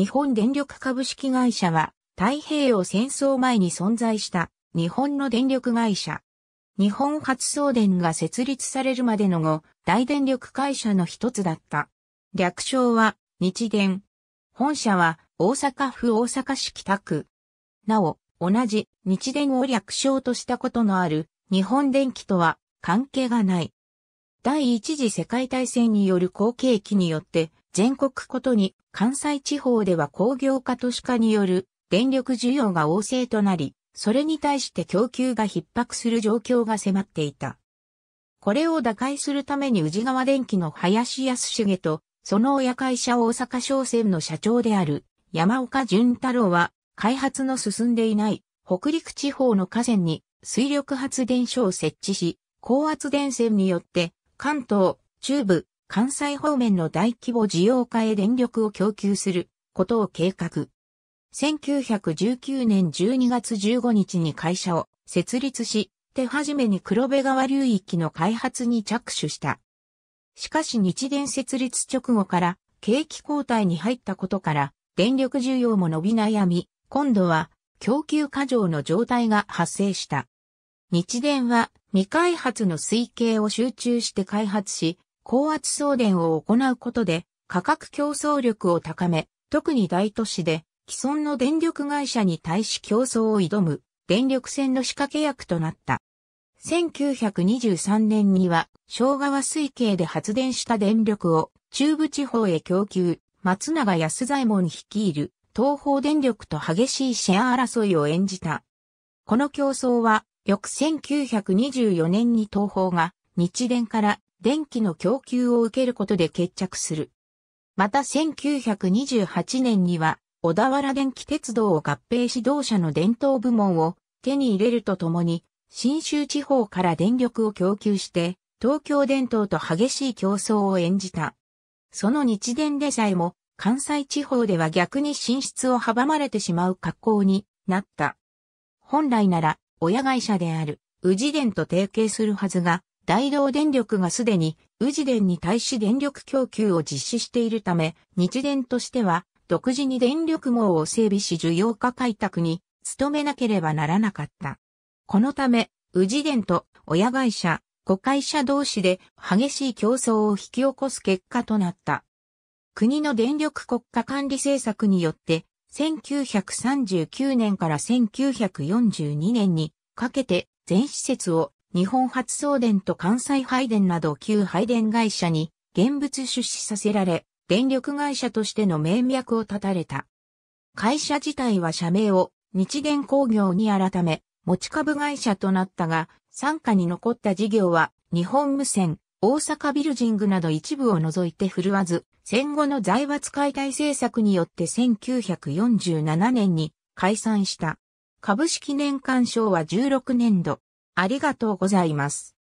日本電力株式会社は太平洋戦争前に存在した日本の電力会社。日本発送電が設立されるまでの後、大電力会社の一つだった。略称は日電。本社は大阪府大阪市北区。なお、同じ日電を略称としたことのある日本電機とは関係がない。第一次世界大戦による後継機によって全国ことに関西地方では工業化都市化による電力需要が旺盛となり、それに対して供給が逼迫する状況が迫っていた。これを打開するために宇治川電機の林康重と、その親会社大阪商船の社長である山岡淳太郎は、開発の進んでいない北陸地方の河川に水力発電所を設置し、高圧電線によって関東、中部、関西方面の大規模需要化へ電力を供給することを計画。1919年12月15日に会社を設立し、手始めに黒部川流域の開発に着手した。しかし日電設立直後から景気交代に入ったことから電力需要も伸び悩み、今度は供給過剰の状態が発生した。日電は未開発の推計を集中して開発し、高圧送電を行うことで価格競争力を高め、特に大都市で既存の電力会社に対し競争を挑む電力線の仕掛け役となった。1923年には、昭和水系で発電した電力を中部地方へ供給、松永安左衛門率いる東方電力と激しいシェア争いを演じた。この競争は、翌1924年に東方が日電から電気の供給を受けることで決着する。また1928年には、小田原電気鉄道を合併指導者の伝統部門を手に入れるとともに、新州地方から電力を供給して、東京電灯と激しい競争を演じた。その日電でさえも、関西地方では逆に進出を阻まれてしまう格好になった。本来なら、親会社である、宇治電と提携するはずが、大同電力がすでに宇治電に対し電力供給を実施しているため、日電としては独自に電力網を整備し需要化開拓に努めなければならなかった。このため、宇治電と親会社、子会社同士で激しい競争を引き起こす結果となった。国の電力国家管理政策によって、1939年から1942年にかけて全施設を日本発送電と関西配電など旧配電会社に現物出資させられ、電力会社としての名脈を立たれた。会社自体は社名を日電工業に改め、持ち株会社となったが、参加に残った事業は日本無線、大阪ビルジングなど一部を除いて振るわず、戦後の財閥解体政策によって1947年に解散した。株式年間賞は16年度、ありがとうございます。